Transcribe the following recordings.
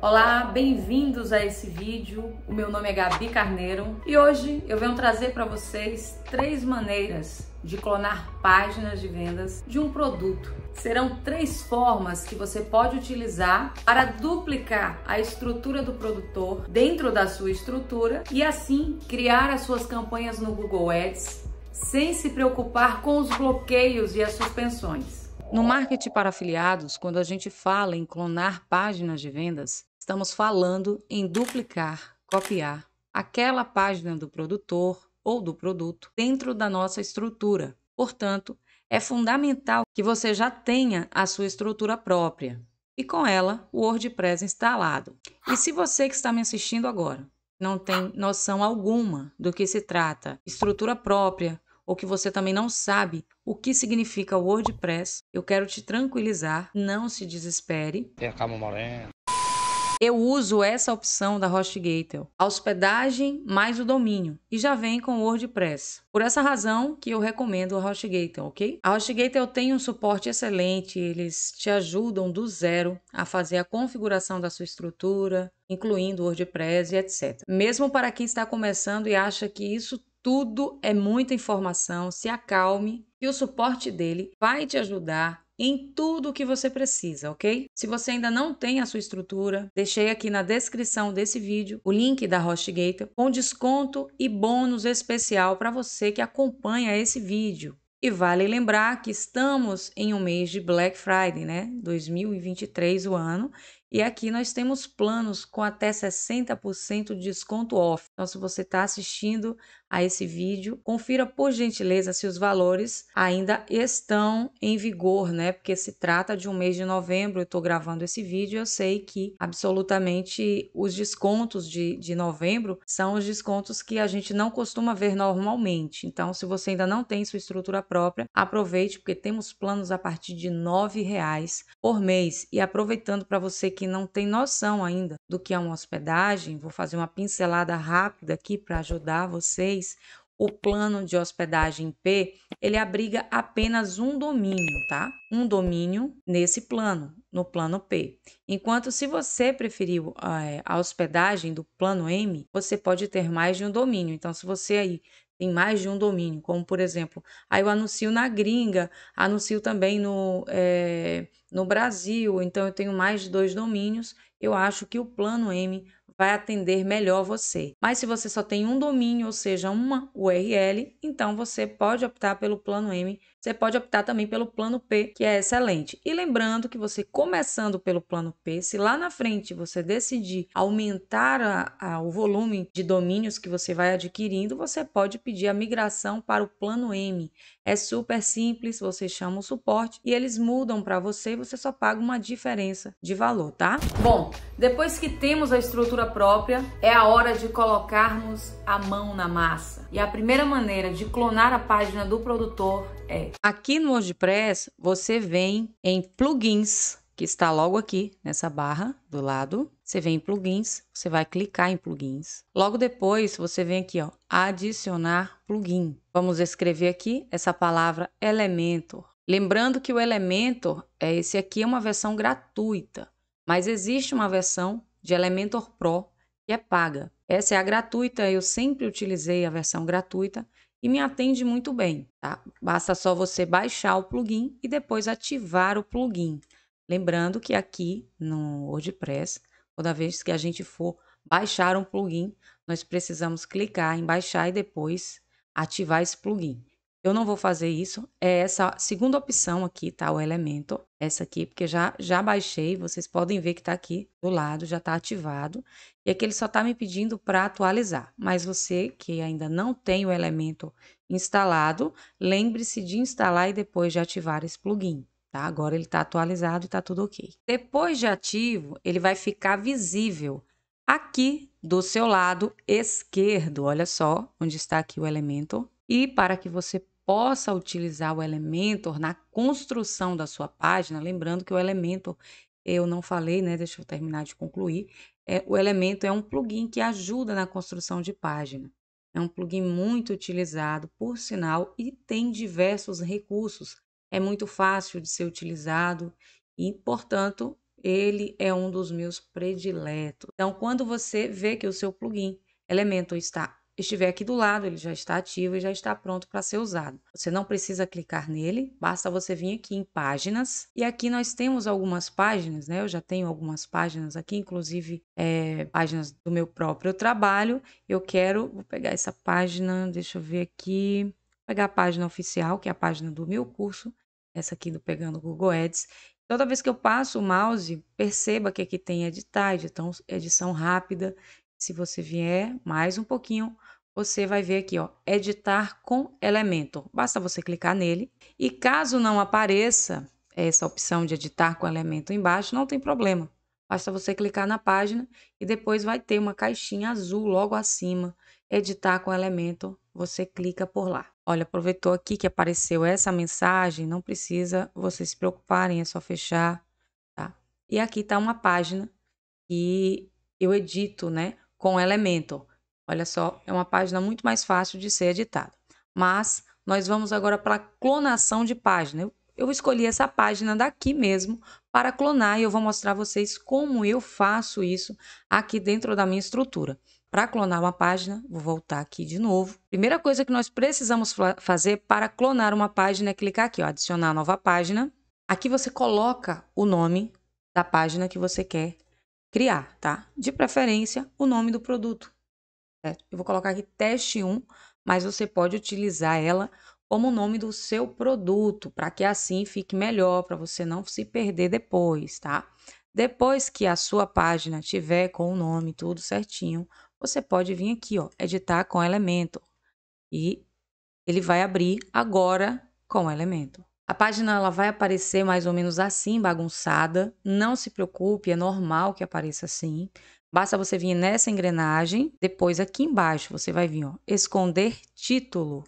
Olá, bem-vindos a esse vídeo. O meu nome é Gabi Carneiro e hoje eu venho trazer para vocês três maneiras de clonar páginas de vendas de um produto. Serão três formas que você pode utilizar para duplicar a estrutura do produtor dentro da sua estrutura e assim criar as suas campanhas no Google Ads sem se preocupar com os bloqueios e as suspensões. No marketing para afiliados, quando a gente fala em clonar páginas de vendas, Estamos falando em duplicar, copiar aquela página do produtor ou do produto dentro da nossa estrutura. Portanto, é fundamental que você já tenha a sua estrutura própria e com ela o WordPress instalado. E se você que está me assistindo agora não tem noção alguma do que se trata, estrutura própria, ou que você também não sabe o que significa o WordPress, eu quero te tranquilizar, não se desespere. É Moreno. Eu uso essa opção da HostGator, a hospedagem mais o domínio, e já vem com o WordPress. Por essa razão que eu recomendo a HostGator, ok? A HostGator tem um suporte excelente, eles te ajudam do zero a fazer a configuração da sua estrutura, incluindo WordPress e etc. Mesmo para quem está começando e acha que isso tudo é muita informação, se acalme que o suporte dele vai te ajudar em tudo o que você precisa, ok? Se você ainda não tem a sua estrutura, deixei aqui na descrição desse vídeo o link da HostGator com desconto e bônus especial para você que acompanha esse vídeo. E vale lembrar que estamos em um mês de Black Friday, né? 2023 o ano, e aqui nós temos planos com até 60% de desconto off. Então, se você está assistindo a esse vídeo. Confira por gentileza se os valores ainda estão em vigor, né? Porque se trata de um mês de novembro, eu estou gravando esse vídeo, eu sei que absolutamente os descontos de, de novembro são os descontos que a gente não costuma ver normalmente. Então, se você ainda não tem sua estrutura própria, aproveite, porque temos planos a partir de R$ reais por mês. E aproveitando para você que não tem noção ainda do que é uma hospedagem, vou fazer uma pincelada rápida aqui para ajudar vocês o plano de hospedagem P, ele abriga apenas um domínio, tá? Um domínio nesse plano, no plano P. Enquanto se você preferiu é, a hospedagem do plano M, você pode ter mais de um domínio. Então, se você aí tem mais de um domínio, como por exemplo, aí eu anuncio na gringa, anuncio também no, é, no Brasil, então eu tenho mais de dois domínios, eu acho que o plano M vai atender melhor você. Mas se você só tem um domínio, ou seja, uma URL, então você pode optar pelo plano M você pode optar também pelo plano P, que é excelente. E lembrando que você começando pelo plano P, se lá na frente você decidir aumentar a, a, o volume de domínios que você vai adquirindo, você pode pedir a migração para o plano M. É super simples, você chama o suporte e eles mudam para você, você só paga uma diferença de valor, tá? Bom, depois que temos a estrutura própria, é a hora de colocarmos a mão na massa. E a primeira maneira de clonar a página do produtor é Aqui no WordPress, você vem em plugins, que está logo aqui nessa barra do lado. Você vem em plugins, você vai clicar em plugins. Logo depois, você vem aqui, ó, adicionar plugin. Vamos escrever aqui essa palavra Elementor. Lembrando que o Elementor, é esse aqui é uma versão gratuita, mas existe uma versão de Elementor Pro que é paga. Essa é a gratuita, eu sempre utilizei a versão gratuita e me atende muito bem. Tá? Basta só você baixar o plugin e depois ativar o plugin. Lembrando que aqui no WordPress, toda vez que a gente for baixar um plugin, nós precisamos clicar em baixar e depois ativar esse plugin. Eu não vou fazer isso. É essa segunda opção aqui, tá? O elemento. Essa aqui, porque já, já baixei. Vocês podem ver que tá aqui do lado, já tá ativado. E aqui ele só tá me pedindo para atualizar. Mas você que ainda não tem o elemento instalado, lembre-se de instalar e depois de ativar esse plugin. Tá? Agora ele está atualizado e está tudo ok. Depois de ativo, ele vai ficar visível aqui do seu lado esquerdo, olha só onde está aqui o elemento. E para que você possa utilizar o Elementor na construção da sua página, lembrando que o Elementor, eu não falei, né? Deixa eu terminar de concluir. É, o Elementor é um plugin que ajuda na construção de página. É um plugin muito utilizado, por sinal, e tem diversos recursos. É muito fácil de ser utilizado e, portanto, ele é um dos meus prediletos. Então, quando você vê que o seu plugin Elementor está estiver aqui do lado, ele já está ativo e já está pronto para ser usado. Você não precisa clicar nele, basta você vir aqui em páginas e aqui nós temos algumas páginas, né? Eu já tenho algumas páginas aqui, inclusive é, páginas do meu próprio trabalho. Eu quero, vou pegar essa página, deixa eu ver aqui, vou pegar a página oficial, que é a página do meu curso, essa aqui do Pegando Google Ads. Toda vez que eu passo o mouse, perceba que aqui tem editar, edição, edição rápida. Se você vier mais um pouquinho, você vai ver aqui, ó, editar com Elementor. Basta você clicar nele e caso não apareça essa opção de editar com Elementor embaixo, não tem problema. Basta você clicar na página e depois vai ter uma caixinha azul logo acima, editar com Elementor, você clica por lá. Olha, aproveitou aqui que apareceu essa mensagem, não precisa vocês se preocuparem, é só fechar, tá? E aqui está uma página que eu edito, né, com Elementor. Olha só, é uma página muito mais fácil de ser editada. Mas nós vamos agora para clonação de página. Eu, eu escolhi essa página daqui mesmo para clonar e eu vou mostrar a vocês como eu faço isso aqui dentro da minha estrutura. Para clonar uma página, vou voltar aqui de novo. Primeira coisa que nós precisamos fazer para clonar uma página é clicar aqui, ó, adicionar nova página. Aqui você coloca o nome da página que você quer criar, tá? De preferência, o nome do produto certo? Eu vou colocar aqui teste 1, mas você pode utilizar ela como o nome do seu produto, para que assim fique melhor, para você não se perder depois, tá? Depois que a sua página tiver com o nome tudo certinho, você pode vir aqui, ó, editar com elemento. E ele vai abrir agora com elemento. A página ela vai aparecer mais ou menos assim, bagunçada. Não se preocupe, é normal que apareça assim. Basta você vir nessa engrenagem, depois aqui embaixo você vai vir, ó, esconder título.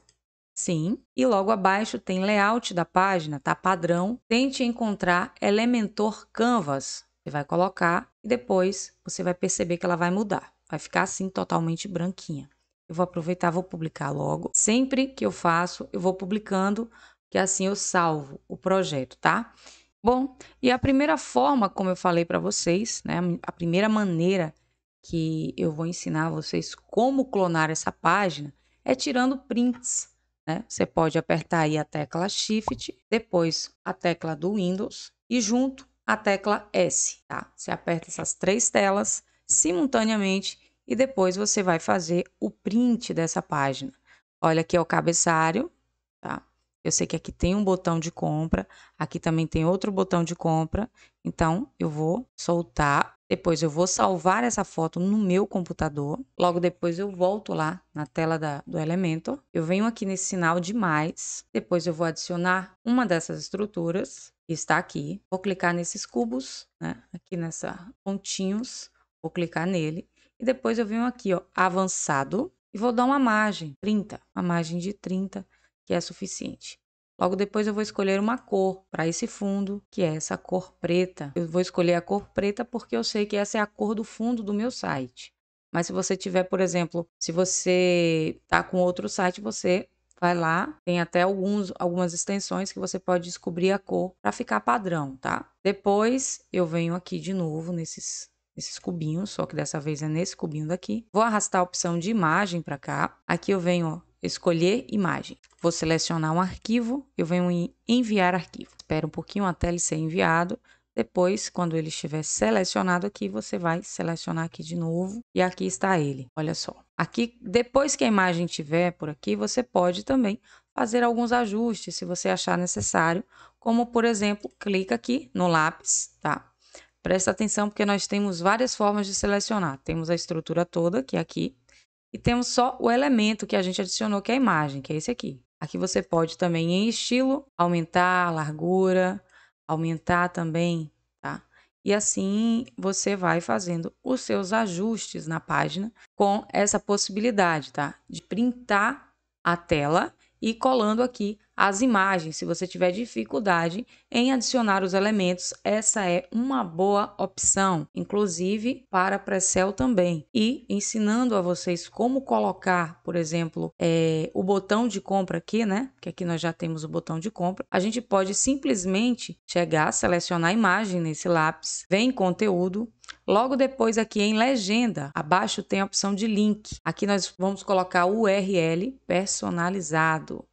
Sim, e logo abaixo tem layout da página, tá padrão. Tente encontrar Elementor Canvas. Você vai colocar e depois você vai perceber que ela vai mudar. Vai ficar assim totalmente branquinha. Eu vou aproveitar, vou publicar logo. Sempre que eu faço, eu vou publicando, que assim eu salvo o projeto, tá? Bom, e a primeira forma, como eu falei para vocês, né, a primeira maneira que eu vou ensinar a vocês como clonar essa página é tirando prints. Né? Você pode apertar aí a tecla Shift, depois a tecla do Windows e junto a tecla S. Tá? Você aperta essas três telas simultaneamente e depois você vai fazer o print dessa página. Olha aqui é o cabeçalho, eu sei que aqui tem um botão de compra, aqui também tem outro botão de compra. Então, eu vou soltar, depois eu vou salvar essa foto no meu computador. Logo depois eu volto lá na tela da, do Elementor. Eu venho aqui nesse sinal de mais, depois eu vou adicionar uma dessas estruturas que está aqui. Vou clicar nesses cubos, né? aqui nessa pontinhos, vou clicar nele. E depois eu venho aqui, ó, avançado, e vou dar uma margem, 30, uma margem de 30 que é suficiente. Logo depois eu vou escolher uma cor para esse fundo, que é essa cor preta. Eu vou escolher a cor preta porque eu sei que essa é a cor do fundo do meu site. Mas se você tiver, por exemplo, se você tá com outro site, você vai lá, tem até alguns algumas extensões que você pode descobrir a cor para ficar padrão, tá? Depois eu venho aqui de novo nesses esses cubinhos, só que dessa vez é nesse cubinho daqui. Vou arrastar a opção de imagem para cá. Aqui eu venho ó, escolher imagem. Vou selecionar um arquivo, eu venho em enviar arquivo. Espera um pouquinho até ele ser enviado. Depois, quando ele estiver selecionado aqui, você vai selecionar aqui de novo e aqui está ele. Olha só. Aqui, depois que a imagem estiver por aqui, você pode também fazer alguns ajustes se você achar necessário, como por exemplo, clica aqui no lápis, tá? Presta atenção porque nós temos várias formas de selecionar. Temos a estrutura toda, que é aqui, e temos só o elemento que a gente adicionou, que é a imagem, que é esse aqui. Aqui você pode também, em estilo, aumentar a largura, aumentar também, tá? E assim você vai fazendo os seus ajustes na página com essa possibilidade, tá? De printar a tela e colando aqui as imagens. Se você tiver dificuldade em adicionar os elementos, essa é uma boa opção, inclusive para Precel também. E ensinando a vocês como colocar, por exemplo, é, o botão de compra aqui, né? Que aqui nós já temos o botão de compra. A gente pode simplesmente chegar, selecionar a imagem nesse lápis, vem conteúdo, Logo depois, aqui em legenda, abaixo tem a opção de link. Aqui nós vamos colocar o URL personalizado.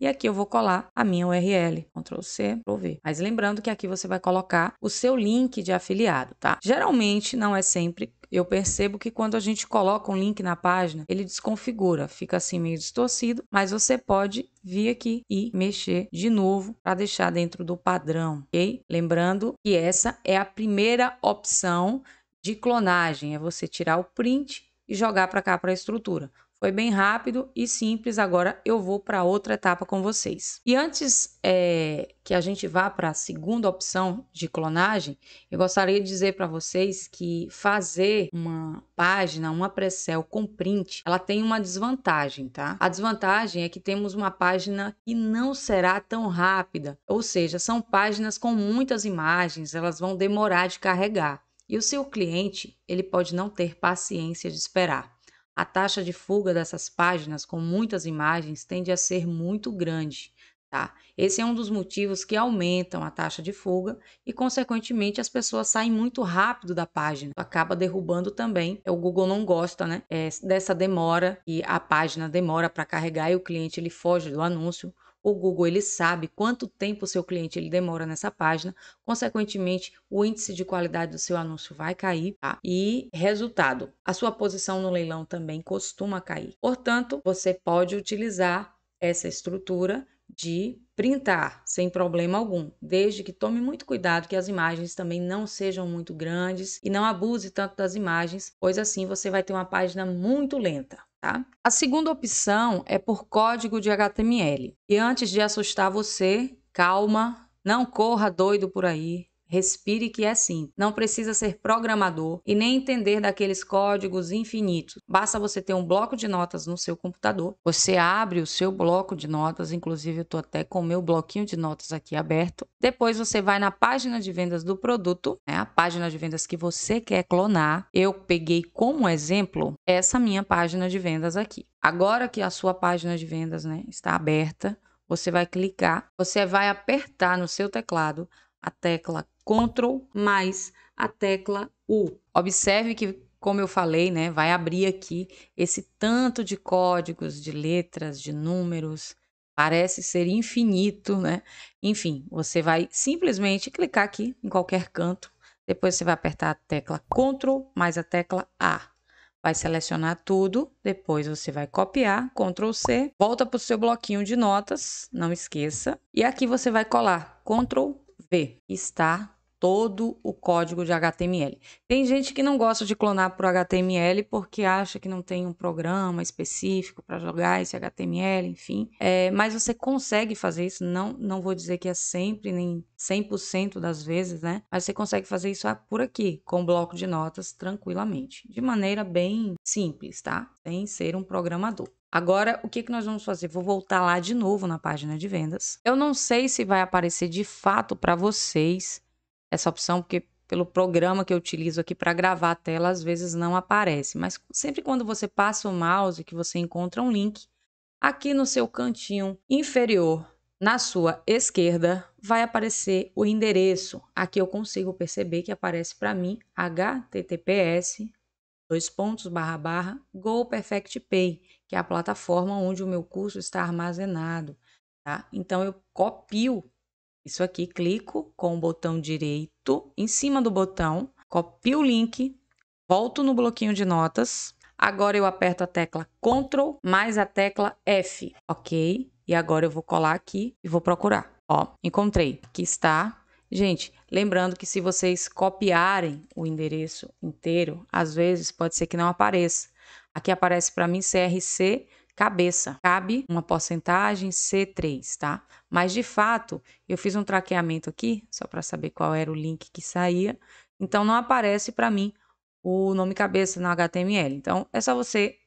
E aqui eu vou colar a minha URL, Ctrl C, Ctrl V. Mas lembrando que aqui você vai colocar o seu link de afiliado, tá? Geralmente, não é sempre, eu percebo que quando a gente coloca um link na página, ele desconfigura, fica assim meio distorcido, mas você pode vir aqui e mexer de novo para deixar dentro do padrão, ok? Lembrando que essa é a primeira opção de clonagem, é você tirar o print e jogar para cá para a estrutura. Foi bem rápido e simples. Agora eu vou para outra etapa com vocês. E antes é, que a gente vá para a segunda opção de clonagem, eu gostaria de dizer para vocês que fazer uma página, uma pré com print, ela tem uma desvantagem, tá? A desvantagem é que temos uma página que não será tão rápida, ou seja, são páginas com muitas imagens, elas vão demorar de carregar. E o seu cliente, ele pode não ter paciência de esperar. A taxa de fuga dessas páginas com muitas imagens tende a ser muito grande, tá? Esse é um dos motivos que aumentam a taxa de fuga e, consequentemente, as pessoas saem muito rápido da página. Acaba derrubando também. É, o Google não gosta, né? É, dessa demora e a página demora para carregar e o cliente ele foge do anúncio o Google ele sabe quanto tempo o seu cliente ele demora nessa página, consequentemente o índice de qualidade do seu anúncio vai cair tá? e resultado, a sua posição no leilão também costuma cair. Portanto, você pode utilizar essa estrutura de printar sem problema algum, desde que tome muito cuidado que as imagens também não sejam muito grandes e não abuse tanto das imagens, pois assim você vai ter uma página muito lenta. Tá? A segunda opção é por código de HTML. E antes de assustar você, calma, não corra doido por aí, Respire que é sim. Não precisa ser programador e nem entender daqueles códigos infinitos. Basta você ter um bloco de notas no seu computador. Você abre o seu bloco de notas, inclusive eu estou até com o meu bloquinho de notas aqui aberto. Depois você vai na página de vendas do produto, né, a página de vendas que você quer clonar. Eu peguei como exemplo essa minha página de vendas aqui. Agora que a sua página de vendas né, está aberta, você vai clicar, você vai apertar no seu teclado a tecla Ctrl mais a tecla U. Observe que, como eu falei, né, vai abrir aqui esse tanto de códigos, de letras, de números, parece ser infinito, né? Enfim, você vai simplesmente clicar aqui em qualquer canto, depois você vai apertar a tecla Ctrl mais a tecla A. Vai selecionar tudo, depois você vai copiar, Ctrl C, volta para o seu bloquinho de notas, não esqueça. E aqui você vai colar Ctrl V, está todo o código de HTML. Tem gente que não gosta de clonar por HTML porque acha que não tem um programa específico para jogar esse HTML, enfim. É, mas você consegue fazer isso, não, não vou dizer que é sempre, nem 100% das vezes, né? Mas você consegue fazer isso ah, por aqui, com um bloco de notas, tranquilamente, de maneira bem simples, tá? Sem ser um programador. Agora, o que, que nós vamos fazer? Vou voltar lá de novo na página de vendas. Eu não sei se vai aparecer de fato para vocês essa opção, porque pelo programa que eu utilizo aqui para gravar a tela, às vezes não aparece. Mas sempre quando você passa o mouse, que você encontra um link, aqui no seu cantinho inferior, na sua esquerda, vai aparecer o endereço. Aqui eu consigo perceber que aparece para mim https dois pontos barra barra Go Perfect Pay, que é a plataforma onde o meu curso está armazenado. Tá? Então eu copio isso aqui, clico com o botão direito em cima do botão, copio o link, volto no bloquinho de notas. Agora eu aperto a tecla Ctrl mais a tecla F, ok? E agora eu vou colar aqui e vou procurar. Ó, encontrei. Aqui está. Gente, lembrando que se vocês copiarem o endereço inteiro, às vezes pode ser que não apareça. Aqui aparece para mim CRC cabeça. Cabe uma porcentagem C3, tá? Mas de fato, eu fiz um traqueamento aqui, só para saber qual era o link que saía. Então não aparece para mim o nome cabeça no HTML. Então é só você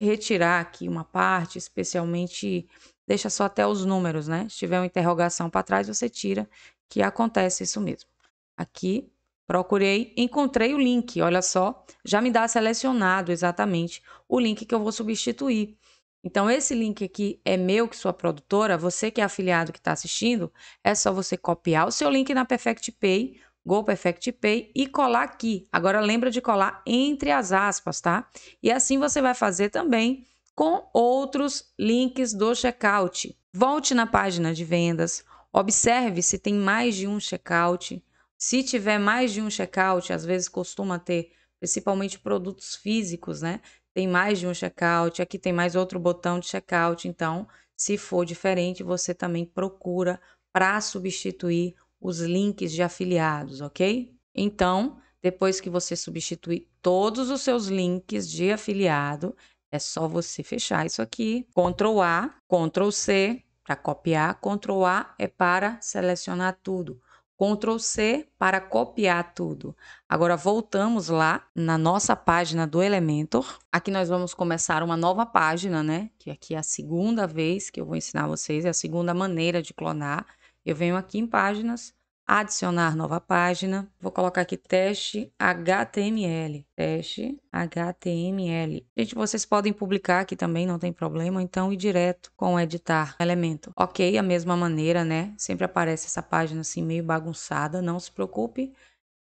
retirar aqui uma parte, especialmente deixa só até os números, né? Se tiver uma interrogação para trás, você tira, que acontece isso mesmo. Aqui procurei, encontrei o link, olha só, já me dá selecionado exatamente o link que eu vou substituir. Então, esse link aqui é meu, que sou a produtora. Você que é afiliado que está assistindo, é só você copiar o seu link na Perfect Pay, Go Perfect Pay e colar aqui. Agora, lembra de colar entre as aspas, tá? E assim você vai fazer também com outros links do checkout. Volte na página de vendas, observe se tem mais de um checkout. Se tiver mais de um checkout, às vezes costuma ter, principalmente produtos físicos, né? tem mais de um checkout, aqui tem mais outro botão de checkout. Então, se for diferente, você também procura para substituir os links de afiliados, ok? Então, depois que você substituir todos os seus links de afiliado, é só você fechar isso aqui, Ctrl A, Ctrl C para copiar, Ctrl A é para selecionar tudo. Ctrl C para copiar tudo. Agora voltamos lá na nossa página do Elementor. Aqui nós vamos começar uma nova página, né? Que aqui é a segunda vez que eu vou ensinar vocês, é a segunda maneira de clonar. Eu venho aqui em páginas, adicionar nova página. Vou colocar aqui teste HTML. Teste HTML. Gente, vocês podem publicar aqui também, não tem problema. Então, ir direto com editar elemento. Ok, a mesma maneira, né? Sempre aparece essa página assim meio bagunçada, não se preocupe.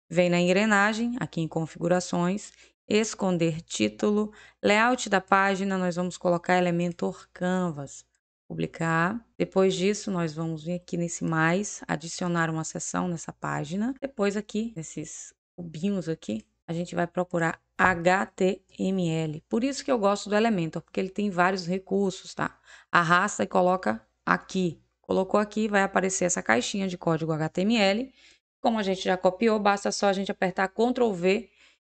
Vem na engrenagem, aqui em configurações, esconder título, layout da página, nós vamos colocar elemento Canvas publicar. Depois disso, nós vamos vir aqui nesse mais, adicionar uma seção nessa página. Depois aqui, nesses cubinhos aqui, a gente vai procurar HTML. Por isso que eu gosto do Elementor, porque ele tem vários recursos, tá? Arrasta e coloca aqui. Colocou aqui, vai aparecer essa caixinha de código HTML. Como a gente já copiou, basta só a gente apertar Ctrl V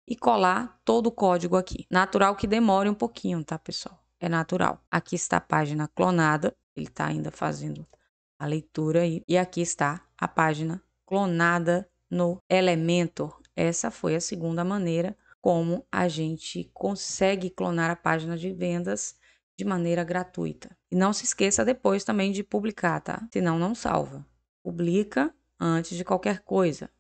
e colar todo o código aqui. Natural que demore um pouquinho, tá, pessoal? é natural. Aqui está a página clonada, ele está ainda fazendo a leitura aí. E aqui está a página clonada no Elementor. Essa foi a segunda maneira como a gente consegue clonar a página de vendas de maneira gratuita. E não se esqueça depois também de publicar, tá? Senão não salva. Publica antes de qualquer coisa.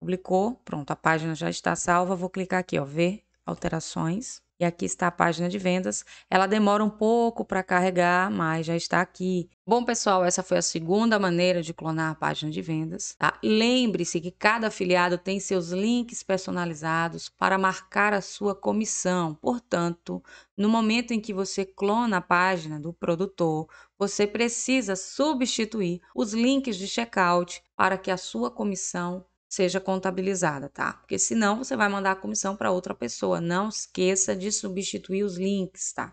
Publicou, pronto, a página já está salva. Vou clicar aqui, ó, ver alterações. E aqui está a página de vendas. Ela demora um pouco para carregar, mas já está aqui. Bom, pessoal, essa foi a segunda maneira de clonar a página de vendas. Tá? Lembre-se que cada afiliado tem seus links personalizados para marcar a sua comissão. Portanto, no momento em que você clona a página do produtor, você precisa substituir os links de checkout para que a sua comissão seja contabilizada, tá? Porque senão você vai mandar a comissão para outra pessoa. Não esqueça de substituir os links, tá?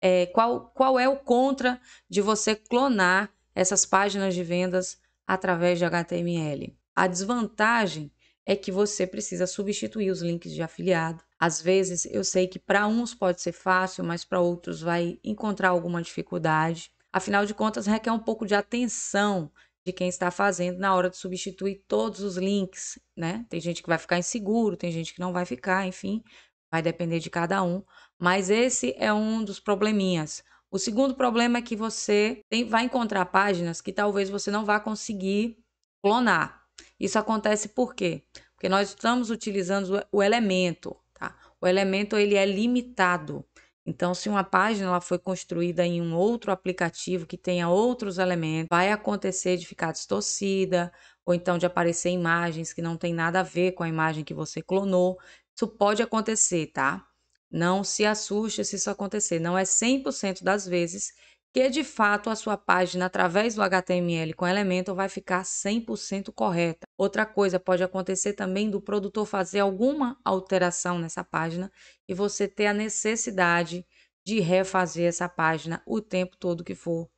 É, qual, qual é o contra de você clonar essas páginas de vendas através de HTML? A desvantagem é que você precisa substituir os links de afiliado. Às vezes, eu sei que para uns pode ser fácil, mas para outros vai encontrar alguma dificuldade. Afinal de contas, requer um pouco de atenção de quem está fazendo na hora de substituir todos os links, né? Tem gente que vai ficar inseguro, tem gente que não vai ficar, enfim, vai depender de cada um. Mas esse é um dos probleminhas. O segundo problema é que você tem, vai encontrar páginas que talvez você não vá conseguir clonar. Isso acontece por quê? Porque nós estamos utilizando o elemento, tá? O elemento ele é limitado. Então, se uma página ela foi construída em um outro aplicativo que tenha outros elementos, vai acontecer de ficar distorcida, ou então de aparecer imagens que não tem nada a ver com a imagem que você clonou. Isso pode acontecer, tá? Não se assuste se isso acontecer. Não é 100% das vezes que, de fato, a sua página, através do HTML com elemento, vai ficar 100% correta. Outra coisa pode acontecer também do produtor fazer alguma alteração nessa página e você ter a necessidade de refazer essa página o tempo todo que for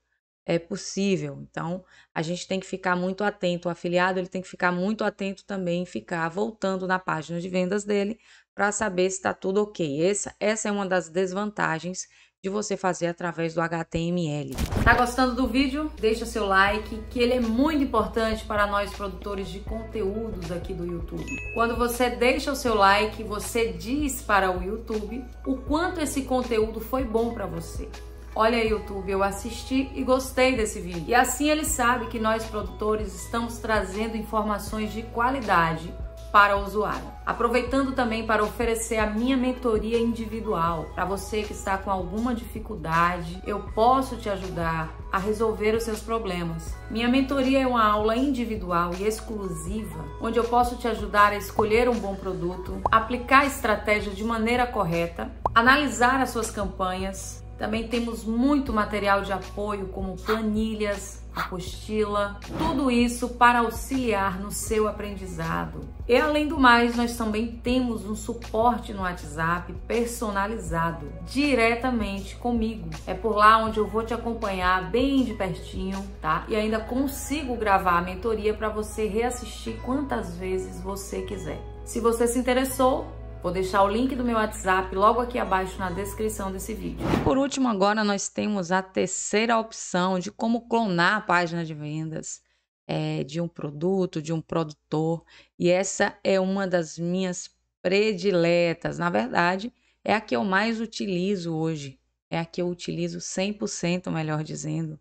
é possível. Então, a gente tem que ficar muito atento, o afiliado ele tem que ficar muito atento também, ficar voltando na página de vendas dele para saber se está tudo ok. Essa, essa é uma das desvantagens de você fazer através do HTML. Tá gostando do vídeo? Deixa seu like, que ele é muito importante para nós produtores de conteúdos aqui do YouTube. Quando você deixa o seu like, você diz para o YouTube o quanto esse conteúdo foi bom para você. Olha YouTube, eu assisti e gostei desse vídeo. E assim ele sabe que nós produtores estamos trazendo informações de qualidade para o usuário. Aproveitando também para oferecer a minha mentoria individual para você que está com alguma dificuldade, eu posso te ajudar a resolver os seus problemas. Minha mentoria é uma aula individual e exclusiva, onde eu posso te ajudar a escolher um bom produto, aplicar a estratégia de maneira correta, analisar as suas campanhas. Também temos muito material de apoio, como planilhas, apostila, tudo isso para auxiliar no seu aprendizado. E além do mais, nós também temos um suporte no WhatsApp personalizado diretamente comigo. É por lá onde eu vou te acompanhar bem de pertinho, tá? E ainda consigo gravar a mentoria para você reassistir quantas vezes você quiser. Se você se interessou, Vou deixar o link do meu WhatsApp logo aqui abaixo na descrição desse vídeo. Por último, agora nós temos a terceira opção de como clonar a página de vendas é, de um produto, de um produtor. E essa é uma das minhas prediletas. Na verdade, é a que eu mais utilizo hoje. É a que eu utilizo 100%, melhor dizendo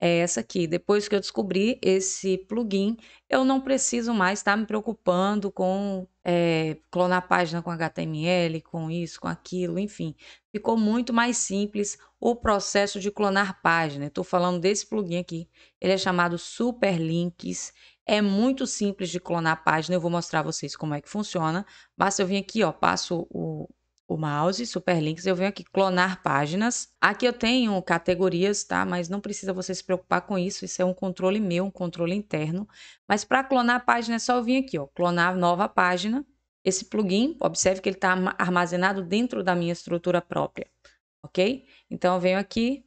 é essa aqui. Depois que eu descobri esse plugin, eu não preciso mais estar me preocupando com é, clonar página com HTML, com isso, com aquilo, enfim. Ficou muito mais simples o processo de clonar página. Estou falando desse plugin aqui. Ele é chamado Superlinks. É muito simples de clonar a página. Eu vou mostrar a vocês como é que funciona. Basta eu vir aqui, ó, passo o, o mouse, Superlinks, eu venho aqui clonar páginas. Aqui eu tenho categorias, tá? Mas não precisa você se preocupar com isso, isso é um controle meu, um controle interno. Mas para clonar a página é só eu vir aqui, ó, clonar nova página. Esse plugin, observe que ele está armazenado dentro da minha estrutura própria, ok? Então eu venho aqui,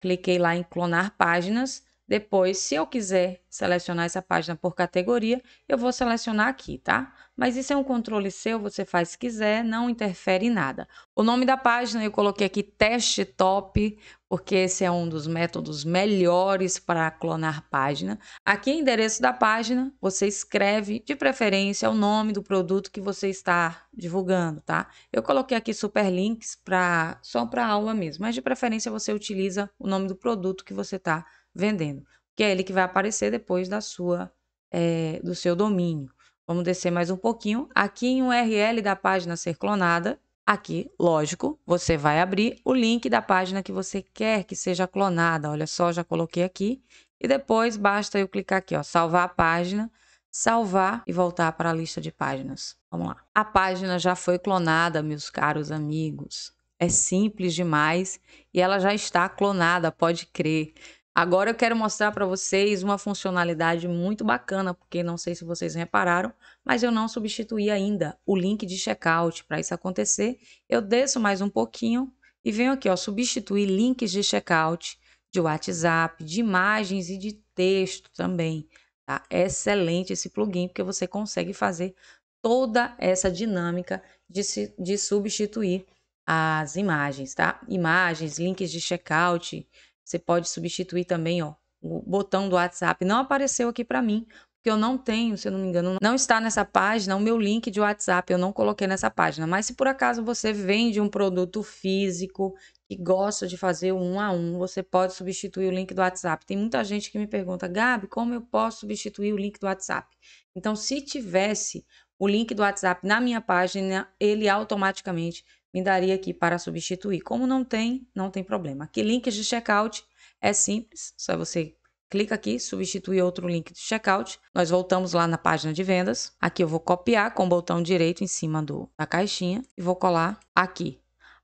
cliquei lá em clonar páginas depois, se eu quiser selecionar essa página por categoria, eu vou selecionar aqui, tá? Mas isso é um controle seu, você faz se quiser, não interfere em nada. O nome da página eu coloquei aqui teste top, porque esse é um dos métodos melhores para clonar página. Aqui é endereço da página, você escreve de preferência o nome do produto que você está divulgando, tá? Eu coloquei aqui super links para só para aula mesmo, mas de preferência você utiliza o nome do produto que você está divulgando vendendo, que é ele que vai aparecer depois da sua é, do seu domínio. Vamos descer mais um pouquinho. Aqui em URL da página ser clonada, aqui, lógico, você vai abrir o link da página que você quer que seja clonada. Olha só, já coloquei aqui. E depois basta eu clicar aqui, ó, salvar a página, salvar e voltar para a lista de páginas. Vamos lá. A página já foi clonada, meus caros amigos. É simples demais e ela já está clonada, pode crer. Agora eu quero mostrar para vocês uma funcionalidade muito bacana, porque não sei se vocês repararam, mas eu não substituí ainda o link de checkout. Para isso acontecer, eu desço mais um pouquinho e venho aqui, ó, substituir links de checkout de WhatsApp, de imagens e de texto também. Tá? É excelente esse plugin, porque você consegue fazer toda essa dinâmica de, de substituir as imagens, tá? Imagens, links de checkout, você pode substituir também, ó, o botão do WhatsApp. Não apareceu aqui para mim, porque eu não tenho, se eu não me engano, não está nessa página o meu link de WhatsApp, eu não coloquei nessa página. Mas se por acaso você vende um produto físico e gosta de fazer um a um, você pode substituir o link do WhatsApp. Tem muita gente que me pergunta, Gabi, como eu posso substituir o link do WhatsApp? Então, se tivesse o link do WhatsApp na minha página, ele automaticamente me daria aqui para substituir. Como não tem, não tem problema. Aqui, links de checkout é simples, só você clica aqui, substituir outro link de checkout. Nós voltamos lá na página de vendas. Aqui eu vou copiar com o botão direito em cima do, da caixinha e vou colar aqui.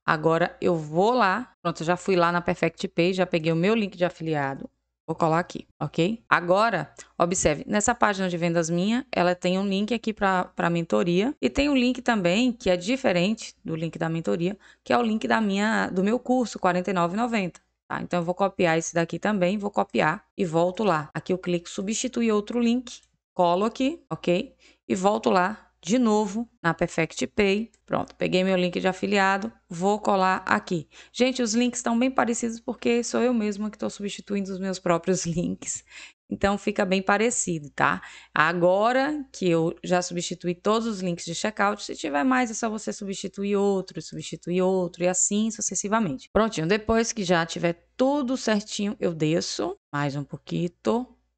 Agora eu vou lá, pronto, já fui lá na Perfect Pay, já peguei o meu link de afiliado, Vou colar aqui, ok? Agora, observe, nessa página de vendas minha, ela tem um link aqui para a mentoria e tem um link também que é diferente do link da mentoria, que é o link da minha do meu curso R$ 49,90. Tá? Então eu vou copiar esse daqui também, vou copiar e volto lá. Aqui eu clico substituir outro link, colo aqui, ok? E volto lá de novo na Perfect Pay. Pronto, peguei meu link de afiliado, vou colar aqui. Gente, os links estão bem parecidos porque sou eu mesma que estou substituindo os meus próprios links. Então fica bem parecido, tá? Agora que eu já substituí todos os links de checkout, se tiver mais é só você substituir outro, substituir outro e assim sucessivamente. Prontinho, depois que já tiver tudo certinho, eu desço mais um pouquinho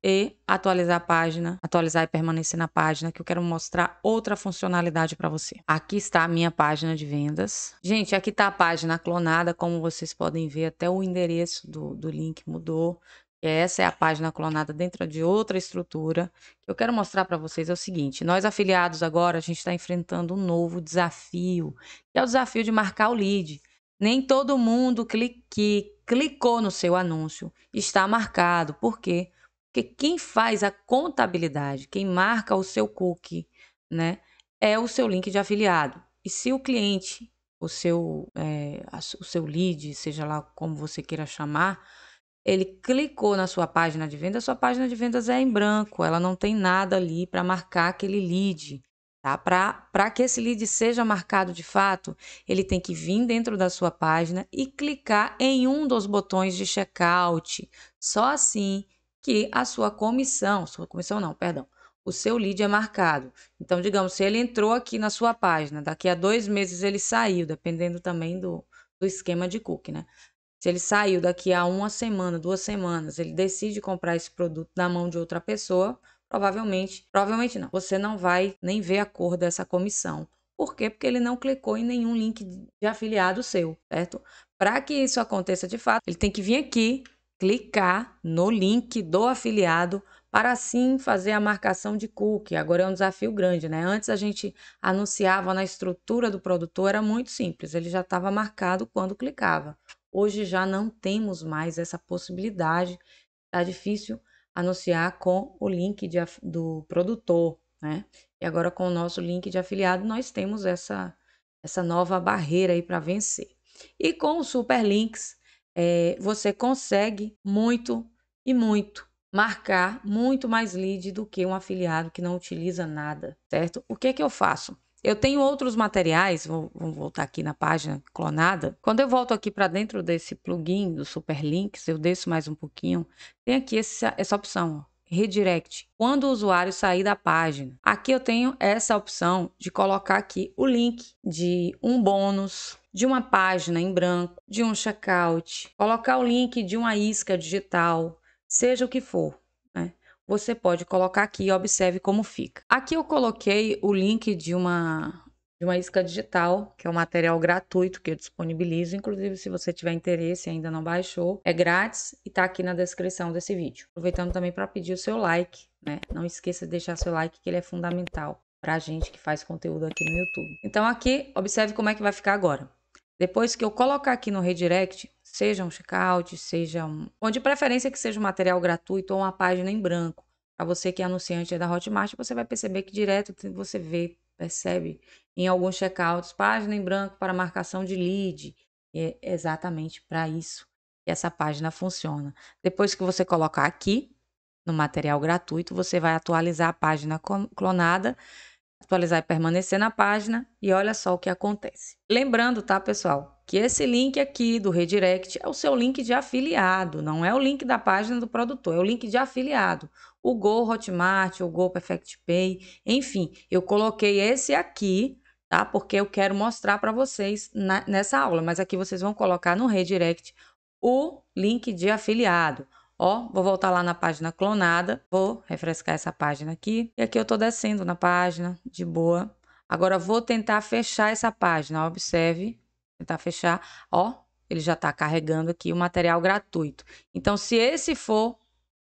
e atualizar a página, atualizar e permanecer na página, que eu quero mostrar outra funcionalidade para você. Aqui está a minha página de vendas. Gente, aqui está a página clonada, como vocês podem ver, até o endereço do, do link mudou. Essa é a página clonada dentro de outra estrutura. O que eu quero mostrar para vocês é o seguinte, nós afiliados agora, a gente está enfrentando um novo desafio, que é o desafio de marcar o lead. Nem todo mundo que clicou no seu anúncio está marcado, por quê? Porque porque quem faz a contabilidade, quem marca o seu cookie, né, é o seu link de afiliado. E se o cliente, o seu, é, o seu lead, seja lá como você queira chamar, ele clicou na sua página de vendas, sua página de vendas é em branco, ela não tem nada ali para marcar aquele lead. Tá? Para que esse lead seja marcado de fato, ele tem que vir dentro da sua página e clicar em um dos botões de checkout. Só assim que a sua comissão, sua comissão não, perdão, o seu lead é marcado. Então, digamos, se ele entrou aqui na sua página, daqui a dois meses ele saiu, dependendo também do, do esquema de cookie, né? Se ele saiu daqui a uma semana, duas semanas, ele decide comprar esse produto na mão de outra pessoa, provavelmente, provavelmente não, você não vai nem ver a cor dessa comissão. Por quê? Porque ele não clicou em nenhum link de afiliado seu, certo? Para que isso aconteça de fato, ele tem que vir aqui clicar no link do afiliado para assim fazer a marcação de cookie. Agora é um desafio grande, né? Antes a gente anunciava na estrutura do produtor, era muito simples, ele já estava marcado quando clicava. Hoje já não temos mais essa possibilidade, está difícil anunciar com o link de, do produtor, né? E agora com o nosso link de afiliado nós temos essa, essa nova barreira aí para vencer. E com os super links, é, você consegue muito e muito marcar muito mais lead do que um afiliado que não utiliza nada, certo? O que que eu faço? Eu tenho outros materiais, vou, vou voltar aqui na página clonada. Quando eu volto aqui para dentro desse plugin do Superlinks, eu desço mais um pouquinho, tem aqui essa, essa opção, ó, redirect, quando o usuário sair da página. Aqui eu tenho essa opção de colocar aqui o link de um bônus, de uma página em branco, de um checkout, colocar o link de uma isca digital, seja o que for. Né? Você pode colocar aqui e observe como fica. Aqui eu coloquei o link de uma de uma isca digital, que é um material gratuito que eu disponibilizo. Inclusive, se você tiver interesse e ainda não baixou, é grátis e tá aqui na descrição desse vídeo. Aproveitando também para pedir o seu like, né? Não esqueça de deixar seu like, que ele é fundamental para a gente que faz conteúdo aqui no YouTube. Então, aqui, observe como é que vai ficar agora. Depois que eu colocar aqui no redirect, seja um checkout, seja um. Ou de preferência que seja um material gratuito ou uma página em branco. Para você que é anunciante da Hotmart, você vai perceber que direto você vê, percebe em alguns checkouts, página em branco para marcação de lead. é exatamente para isso que essa página funciona. Depois que você colocar aqui no material gratuito, você vai atualizar a página clonada atualizar e permanecer na página e olha só o que acontece. Lembrando, tá, pessoal, que esse link aqui do redirect é o seu link de afiliado, não é o link da página do produtor, é o link de afiliado. O Go Hotmart, o Go Perfect Pay, enfim, eu coloquei esse aqui, tá? Porque eu quero mostrar para vocês na, nessa aula, mas aqui vocês vão colocar no redirect o link de afiliado Ó, vou voltar lá na página clonada, vou refrescar essa página aqui. E aqui eu tô descendo na página, de boa. Agora vou tentar fechar essa página, observe. Tentar fechar, ó, ele já está carregando aqui o material gratuito. Então, se esse for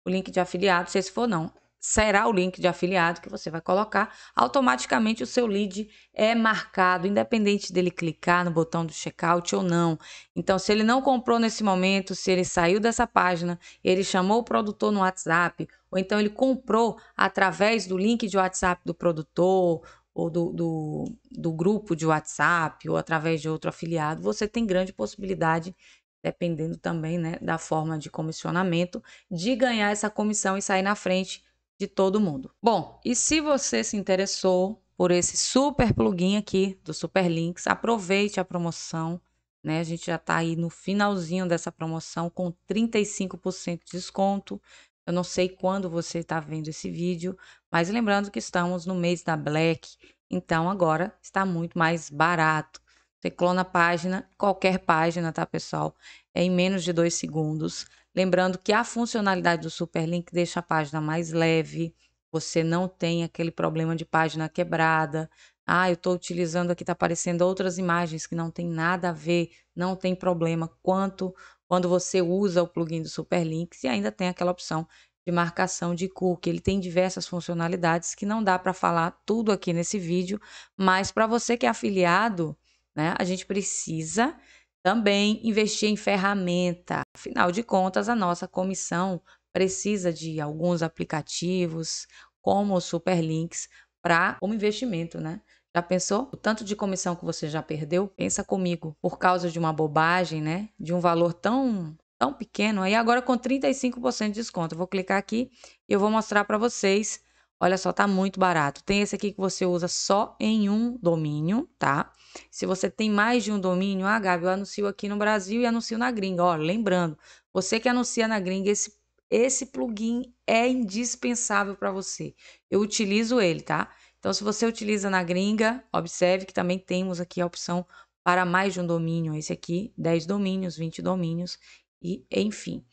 o link de afiliado, se esse for não, será o link de afiliado que você vai colocar. Automaticamente o seu lead é marcado, independente dele clicar no botão do checkout ou não. Então, se ele não comprou nesse momento, se ele saiu dessa página, ele chamou o produtor no WhatsApp, ou então ele comprou através do link de WhatsApp do produtor ou do, do, do grupo de WhatsApp ou através de outro afiliado, você tem grande possibilidade dependendo também né, da forma de comissionamento, de ganhar essa comissão e sair na frente de todo mundo. Bom, e se você se interessou por esse super plugin aqui do Super Links, aproveite a promoção, né? A gente já está aí no finalzinho dessa promoção com 35% de desconto. Eu não sei quando você está vendo esse vídeo, mas lembrando que estamos no mês da Black, então agora está muito mais barato. Você clona a página, qualquer página, tá, pessoal? É em menos de dois segundos. Lembrando que a funcionalidade do Superlink deixa a página mais leve, você não tem aquele problema de página quebrada. Ah, eu estou utilizando aqui, está aparecendo outras imagens que não tem nada a ver, não tem problema quanto quando você usa o plugin do Superlinks e ainda tem aquela opção de marcação de cookie. Ele tem diversas funcionalidades que não dá para falar tudo aqui nesse vídeo, mas para você que é afiliado, né, a gente precisa também investir em ferramenta. Afinal de contas, a nossa comissão precisa de alguns aplicativos, como o Superlinks, para um investimento, né? Já pensou? O tanto de comissão que você já perdeu? Pensa comigo. Por causa de uma bobagem, né? De um valor tão tão pequeno. Aí agora com 35% de desconto. Eu vou clicar aqui e eu vou mostrar para vocês Olha só, tá muito barato. Tem esse aqui que você usa só em um domínio, tá? Se você tem mais de um domínio, ah, Gabi, eu anuncio aqui no Brasil e anuncio na gringa. Ó, lembrando, você que anuncia na gringa, esse, esse plugin é indispensável para você. Eu utilizo ele, tá? Então, se você utiliza na gringa, observe que também temos aqui a opção para mais de um domínio. Esse aqui, 10 domínios, 20 domínios e enfim.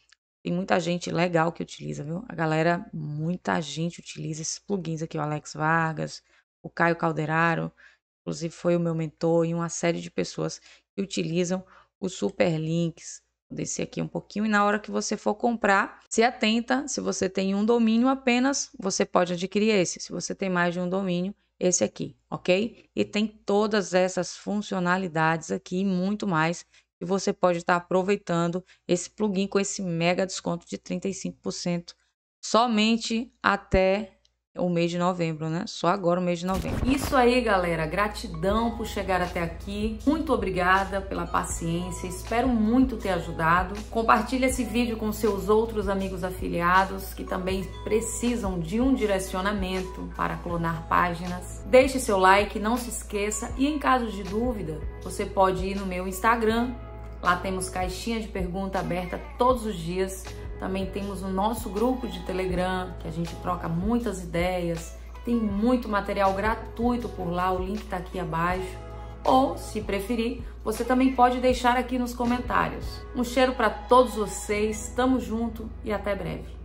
Tem muita gente legal que utiliza, viu? A galera, muita gente utiliza esses plugins aqui, o Alex Vargas, o Caio Calderaro, inclusive foi o meu mentor e uma série de pessoas que utilizam os superlinks. Vou descer aqui um pouquinho e na hora que você for comprar, se atenta, se você tem um domínio apenas, você pode adquirir esse. Se você tem mais de um domínio, esse aqui, ok? E tem todas essas funcionalidades aqui e muito mais e você pode estar aproveitando esse plugin com esse mega desconto de 35% somente até o mês de novembro, né? Só agora o mês de novembro. Isso aí, galera. Gratidão por chegar até aqui. Muito obrigada pela paciência. Espero muito ter ajudado. Compartilhe esse vídeo com seus outros amigos afiliados que também precisam de um direcionamento para clonar páginas. Deixe seu like, não se esqueça e em caso de dúvida, você pode ir no meu Instagram Lá temos caixinha de pergunta aberta todos os dias. Também temos o nosso grupo de Telegram, que a gente troca muitas ideias. Tem muito material gratuito por lá, o link está aqui abaixo. Ou, se preferir, você também pode deixar aqui nos comentários. Um cheiro para todos vocês, tamo junto e até breve.